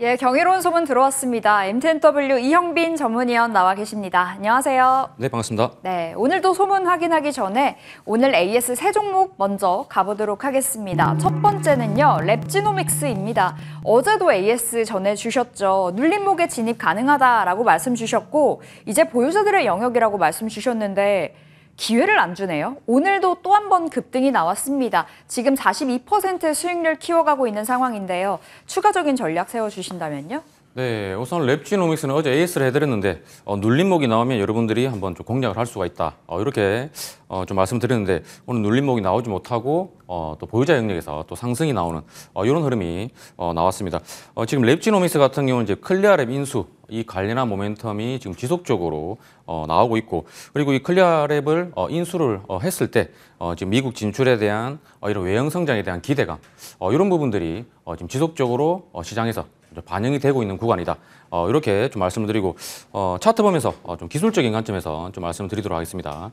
예, 경이로운 소문 들어왔습니다. MTNW 이형빈 전문위원 나와 계십니다. 안녕하세요. 네, 반갑습니다. 네, 오늘도 소문 확인하기 전에 오늘 AS 세 종목 먼저 가보도록 하겠습니다. 첫 번째는요, 랩지노믹스입니다. 어제도 AS 전해주셨죠. 눌림목에 진입 가능하다라고 말씀 주셨고, 이제 보유자들의 영역이라고 말씀 주셨는데, 기회를 안 주네요. 오늘도 또 한 번 급등이 나왔습니다. 지금 42%의 수익률 키워가고 있는 상황인데요. 추가적인 전략 세워주신다면요? 네, 우선 랩지노믹스는 어제 AS를 해드렸는데 어, 눌림목이 나오면 여러분들이 한번 좀 공략을 할 수가 있다. 어, 이렇게 어, 좀 말씀드렸는데 오늘 눌림목이 나오지 못하고 어, 또 보유자 영역에서 또 상승이 나오는 어, 이런 흐름이 어, 나왔습니다. 어, 지금 랩지노믹스 같은 경우는 이제 클리어랩 인수 이 관련한 모멘텀이 지금 지속적으로 어, 나오고 있고 그리고 이클리어랩을 어, 인수를 어, 했을 때 어, 지금 미국 진출에 대한 어, 이런 외형 성장에 대한 기대감 어, 이런 부분들이 어, 지금 지속적으로 어, 시장에서 반영이 되고 있는 구간이다. 어, 이렇게 좀 말씀을 드리고 어, 차트 보면서 어, 좀 기술적인 관점에서 좀 말씀을 드리도록 하겠습니다.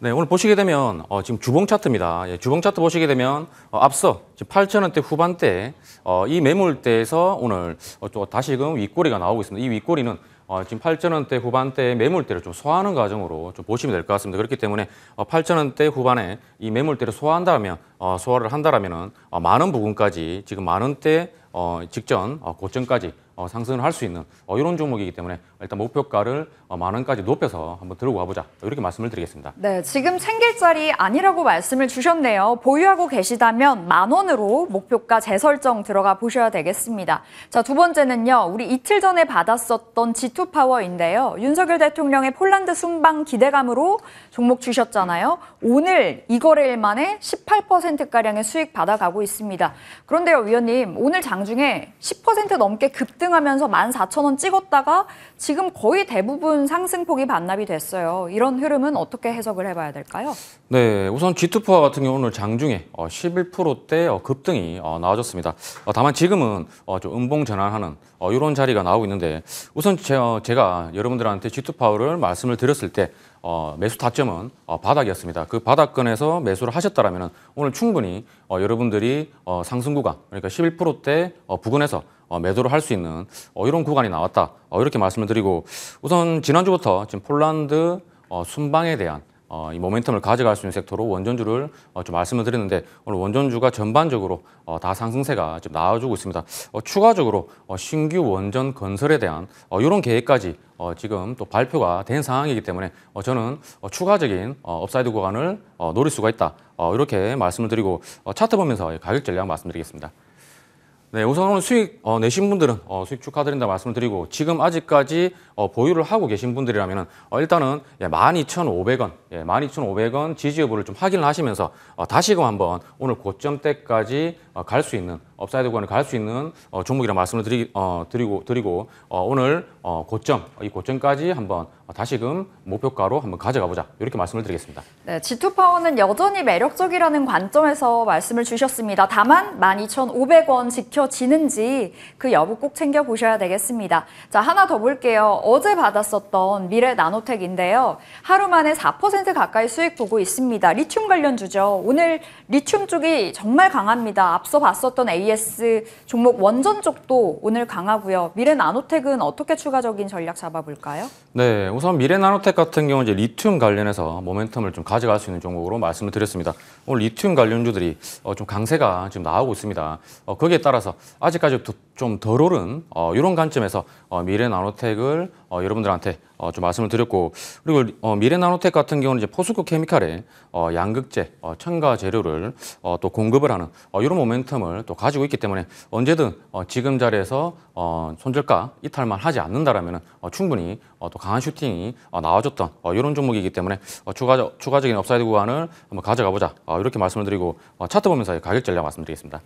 네, 오늘 보시게 되면 어, 지금 주봉 차트입니다. 예, 주봉 차트 보시게 되면 어, 앞서 지금 8,000원대 후반대 어, 이 매물대에서 오늘 어, 또 다시금 윗꼬리가 나오고 있습니다. 이 윗꼬리는 어, 지금 8,000원대 후반대의 매물대를 좀 소화하는 과정으로 좀 보시면 될 것 같습니다. 그렇기 때문에 어, 8,000원대 후반에 이 매물대를 소화한다면 어, 소화를 한다라면은 어, 많은 부분까지 지금 만 원대 어, 직전 어, 고점까지 어, 상승을 할 수 있는 어, 이런 종목이기 때문에 일단 목표가를 어, 만 원까지 높여서 한번 들고 가보자 이렇게 말씀을 드리겠습니다. 네, 지금 챙길 자리 아니라고 말씀을 주셨네요. 보유하고 계시다면 만 원으로 목표가 재설정 들어가 보셔야 되겠습니다. 자, 두 번째는요. 우리 이틀 전에 받았었던 G2 파워인데요. 윤석열 대통령의 폴란드 순방 기대감으로 종목 주셨잖아요. 오늘 이 거래일 만에 18%가량의 수익 받아가고 있습니다. 그런데요, 위원님, 오늘 장중에 10% 넘게 급등 급등하면서 14,000원 찍었다가 지금 거의 대부분 상승폭이 반납이 됐어요. 이런 흐름은 어떻게 해석을 해봐야 될까요? 네, 우선 g 2포 같은 경우는 장중에 11%대 어, 어, 급등이 어, 나와줬습니다. 다만 지금은 음봉 전환하는 이런 자리가 나오고 있는데 우선 제가 여러분들한테 g 2파를 말씀을 드렸을 때 어, 매수 타점은 어, 바닥이었습니다. 그 바닥권에서 매수를 하셨다면 오늘 충분히 어, 여러분들이 어, 상승 구간 그러니까 11%대 어, 부근에서 어, 매도를 할 수 있는 어, 이런 구간이 나왔다. 어, 이렇게 말씀을 드리고 우선 지난주부터 지금 폴란드 어, 순방에 대한 어, 이 모멘텀을 가져갈 수 있는 섹터로 원전주를 어, 좀 말씀을 드렸는데 오늘 원전주가 전반적으로 어, 다 상승세가 좀 나와주고 있습니다. 어, 추가적으로 어, 신규 원전 건설에 대한 어, 이런 계획까지 어, 지금 또 발표가 된 상황이기 때문에 어, 저는 어, 추가적인 어, 업사이드 구간을 어, 노릴 수가 있다. 어, 이렇게 말씀을 드리고 어, 차트 보면서 가격 전략 말씀드리겠습니다. 네, 우선 오늘 수익 어, 내신 분들은 어, 수익 축하드린다 말씀을 드리고 지금 아직까지 어, 보유를 하고 계신 분들이라면 어, 일단은 예, 12,500원, 예, 12,500원 지지 여부를 좀 확인을 하시면서 어, 다시금 한번 오늘 고점 때까지 어, 갈 수 있는 업사이드 구간을 갈수 있는 어, 종목이라 말씀을 드리, 어, 드리고 드리고 어, 오늘 어, 고점 이 고점까지 한번 어, 다시금 목표가로 한번 가져가 보자 이렇게 말씀을 드리겠습니다. 네, G2 파워는 여전히 매력적이라는 관점에서 말씀을 주셨습니다. 다만 12,500원 지켜지는지 그 여부 꼭 챙겨 보셔야 되겠습니다. 자 하나 더 볼게요. 어제 받았었던 미래 나노텍인데요. 하루 만에 4% 가까이 수익 보고 있습니다. 리튬 관련 주죠. 오늘 리튬 쪽이 정말 강합니다. 앞서 봤었던 A AS 종목 원전 쪽도 오늘 강하고요. 미래나노텍은 어떻게 추가적인 전략 잡아볼까요? 네, 우선 미래나노텍 같은 경우 이제 리튬 관련해서 모멘텀을 좀 가져갈 수 있는 종목으로 말씀을 드렸습니다. 오늘 리튬 관련주들이 어, 좀 강세가 지금 나오고 있습니다. 어, 거기에 따라서 아직까지 좀 덜 오른 어, 이런 관점에서 어, 미래나노텍을 어, 여러분들한테 어, 좀 말씀을 드렸고 그리고 어, 미래나노텍 같은 경우는 이제 포스코 케미칼의 어, 양극재 어, 첨가 재료를 어, 또 공급을 하는 어, 이런 모멘텀을 또 가지고 있기 때문에 언제든 어, 지금 자리에서 어, 손절가 이탈만 하지 않는다라면 어, 충분히 어, 또 강한 슈팅이 어, 나와줬던 어, 이런 종목이기 때문에 어, 추가 추가적인 업사이드 구간을 한번 가져가 보자 어, 이렇게 말씀을 드리고 어, 차트 보면서 가격 전략 말씀드리겠습니다.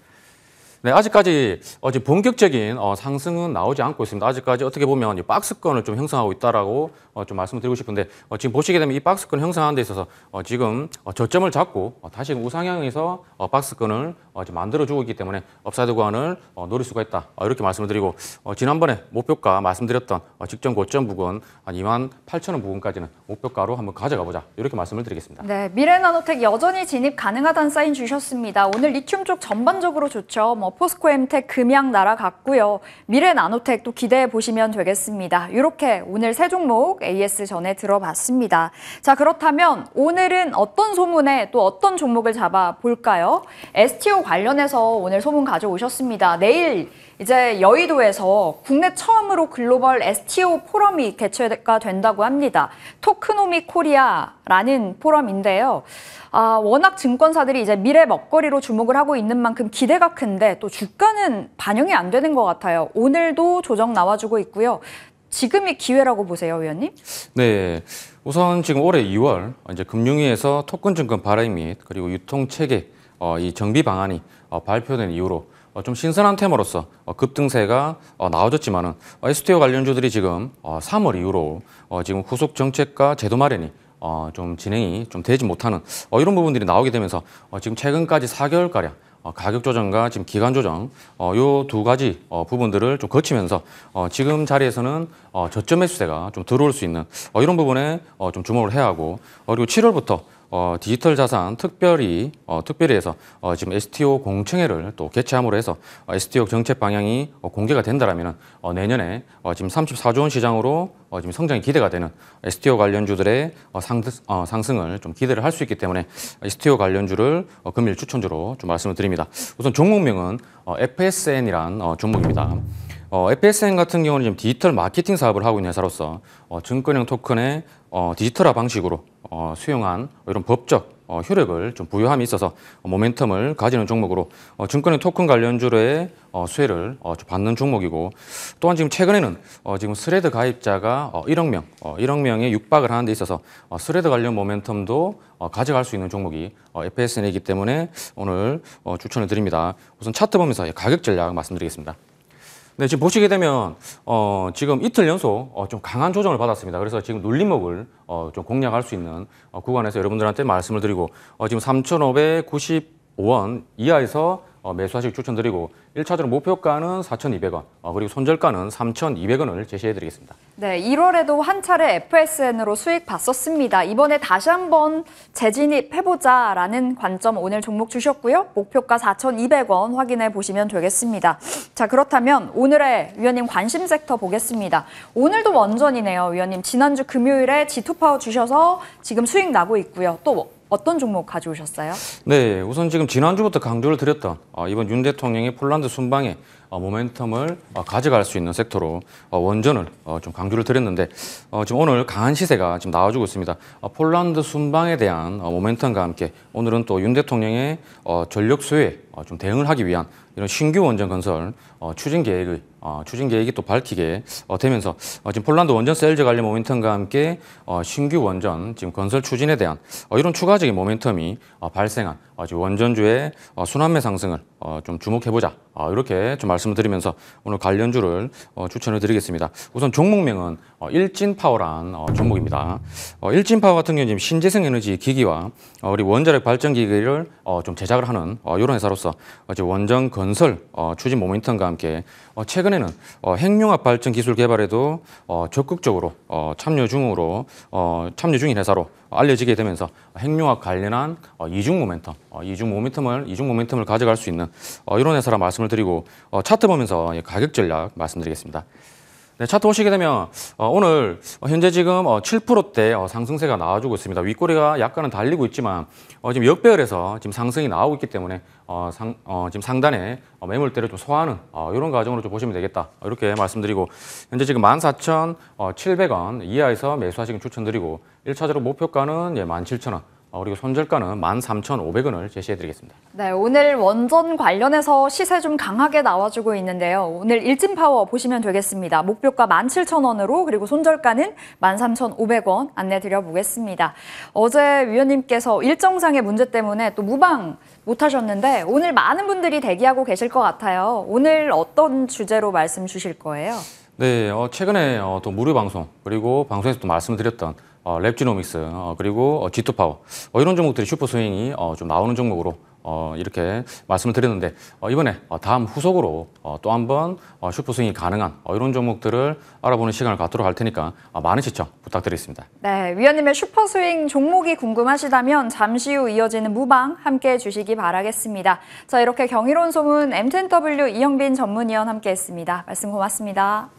네, 아직까지 어제 본격적인 어, 상승은 나오지 않고 있습니다. 아직까지 어떻게 보면 이 박스권을 좀 형성하고 있다라고 어, 좀 말씀을 드리고 싶은데 어, 지금 보시게 되면 이 박스권 형성하는 데 있어서 어, 지금 어, 저점을 잡고 어, 다시 그 우상향에서 어, 박스권을 어, 만들어 주고 있기 때문에 업사이드 구간을 어, 노릴 수가 있다. 어, 이렇게 말씀을 드리고 어, 지난번에 목표가 말씀드렸던 어, 직전 고점 부근 한 2만 8천 원 부근까지는 목표가로 한번 가져가 보자. 이렇게 말씀을 드리겠습니다. 네, 미래나노텍 여전히 진입 가능하다는 사인 주셨습니다. 오늘 리튬 쪽 전반적으로 좋죠. 뭐 포스코엠텍 금양 날아갔고요. 미래 나노텍도 기대해 보시면 되겠습니다. 이렇게 오늘 세 종목 AS 전에 들어봤습니다. 자 그렇다면 오늘은 어떤 소문에 또 어떤 종목을 잡아 볼까요? STO 관련해서 오늘 소문 가져오셨습니다. 내일 이제 여의도에서 국내 처음으로 글로벌 STO 포럼이 개최가 된다고 합니다. 토크노미 코리아라는 포럼인데요. 아, 워낙 증권사들이 이제 미래 먹거리로 주목을 하고 있는 만큼 기대가 큰데 또 주가는 반영이 안 되는 것 같아요. 오늘도 조정 나와주고 있고요. 지금이 기회라고 보세요, 위원님? 네. 우선 지금 올해 2월 이제 금융위에서 토큰증권 발행 및 그리고 유통체계 어, 이 정비 방안이 어, 발표된 이후로 어, 좀 신선한 템으로서 어, 급등세가 어, 나와졌지만은 STO 관련주들이 지금 3월 이후로 지금 후속 정책과 제도 마련이 좀 진행이 좀 되지 못하는 이런 부분들이 나오게 되면서 지금 최근까지 4개월 가량 가격 조정과 지금 기간 조정 요두 가지 부분들을 좀 거치면서 지금 자리에서는 저점 매수세가 좀 들어올 수 있는 이런 부분에 좀 주목을 해야 하고 그리고 7월부터 어, 디지털 자산 특별히 어, 특별히 해서 어, 지금 STO 공청회를 또 개최함으로 해서 어, STO 정책 방향이 어, 공개가 된다라면은 어, 내년에 어, 지금 34조 원 시장으로 어, 지금 성장이 기대가 되는 STO 관련주들의 어, 상, 어, 상승을 좀 기대를 할 수 있기 때문에 STO 관련주를 어, 금일 추천주로 좀 말씀을 드립니다. 우선 종목명은 어, FSN이란 어, 종목입니다. 어, FSN 같은 경우는 지금 디지털 마케팅 사업을 하고 있는 회사로서 어, 증권형 토큰의 어, 디지털화 방식으로 어, 수용한 이런 법적 어, 효력을 좀 부여함이 있어서 어, 모멘텀을 가지는 종목으로 어, 증권의 토큰 관련주로의 어, 수혜를 어, 받는 종목이고 또한 지금 최근에는 어, 지금 스레드 가입자가 어, 1억 명, 어, 1억 명에 육박을 하는 데 있어서 어, 스레드 관련 모멘텀도 어, 가져갈 수 있는 종목이 어, FSN이기 때문에 오늘 어, 추천을 드립니다. 우선 차트 보면서 가격 전략 말씀드리겠습니다. 네, 지금 보시게 되면 어, 지금 이틀 연속 어, 좀 강한 조정을 받았습니다. 그래서 지금 눌림목을 어, 좀 공략할 수 있는 어, 구간에서 여러분들한테 말씀을 드리고 어, 지금 3,595원 이하에서 어, 매수하시기 추천드리고 1차적으로 목표가는 4,200원, 어, 그리고 손절가는 3,200원을 제시해드리겠습니다. 네, 1월에도 한 차례 FSN으로 수익 봤었습니다. 이번에 다시 한번 재진입해보자라는 관점 오늘 종목 주셨고요. 목표가 4,200원 확인해 보시면 되겠습니다. 자, 그렇다면 오늘의 위원님 관심 섹터 보겠습니다. 오늘도 원전이네요, 위원님. 지난주 금요일에 G2파워 주셔서 지금 수익 나고 있고요. 또 어떤 종목 가져오셨어요? 네, 우선 지금 지난주부터 강조를 드렸던 아, 이번 윤 대통령의 폴란드 순방에 어, 모멘텀을 어, 가져갈 수 있는 섹터로 어, 원전을 좀 강조를 드렸는데 지금 오늘 강한 시세가 지금 나와주고 있습니다. 폴란드 순방에 대한 모멘텀과 함께 오늘은 또 윤 대통령의 전력 수요에 좀 대응을 하기 위한 이런 신규 원전 건설 추진 계획의 추진 계획이 또 밝히게 되면서 지금 폴란드 원전 셀즈 관련 모멘텀과 함께 신규 원전 지금 건설 추진에 대한 이런 추가적인 모멘텀이 발생한 아주 원전주의 어, 순환매 상승을 어, 좀 주목해보자 어, 이렇게 좀 말씀을 드리면서 오늘 관련주를 추천을 드리겠습니다. 우선 종목명은 일진파워란 종목입니다. 일진파워 같은 경우는 지금 신재생 에너지 기기와 우리 원자력 발전 기기를 좀 제작을 하는 이런 회사로서 원전 건설 추진 모멘텀과 함께 최근에는 핵융합 발전 기술 개발에도 적극적으로 참여 중으로 참여 중인 회사로 알려지게 되면서 핵융합 관련한 어, 이중 모멘텀, 어, 이중 모멘텀을 이중 모멘텀을 가져갈 수 있는 어, 이런 회사라 말씀을 드리고 차트 보면서 예, 가격 전략 말씀드리겠습니다. 네, 차트 보시게 되면 어, 오늘 어, 현재 지금 어, 7%대 어, 상승세가 나와주고 있습니다. 윗꼬리가 약간은 달리고 있지만 어, 지금 역배열 에서 지금 상승이 나오고 있기 때문에 어, 상, 어, 지금 상단에 어, 매물대를 좀 소화하는 어, 이런 과정으로 좀 보시면 되겠다. 이렇게 말씀드리고 현재 지금 14,700원 어, 이하에서 매수하시길 추천드리고 1차적으로 목표가는 예, 17,000원 어, 그리고 손절가는 13,500원을 제시해드리겠습니다. 네, 오늘 원전 관련해서 시세 좀 강하게 나와주고 있는데요. 오늘 일진 파워 보시면 되겠습니다. 목표가 17,000원으로 그리고 손절가는 13,500원 안내드려보겠습니다. 어제 위원님께서 일정상의 문제 때문에 또 무방 못하셨는데 오늘 많은 분들이 대기하고 계실 것 같아요. 오늘 어떤 주제로 말씀 주실 거예요? 네, 어, 최근에 어, 또 무료 방송 그리고 방송에서 또 말씀드렸던 어, 랩지노믹스 어, 그리고 어, G2 파워 어, 이런 종목들이 슈퍼 스윙이 어, 좀 나오는 종목으로 어, 이렇게 말씀을 드렸는데 어, 이번에 어, 다음 후속으로 어, 또 한번 어, 슈퍼 스윙이 가능한 어, 이런 종목들을 알아보는 시간을 갖도록 할 테니까 어, 많은 시청 부탁드리겠습니다. 네, 위원님의 슈퍼 스윙 종목이 궁금하시다면 잠시 후 이어지는 무방 함께해 주시기 바라겠습니다. 자 이렇게 경이로운 소문 M10W 이영빈 전문위원 함께했습니다. 말씀 고맙습니다.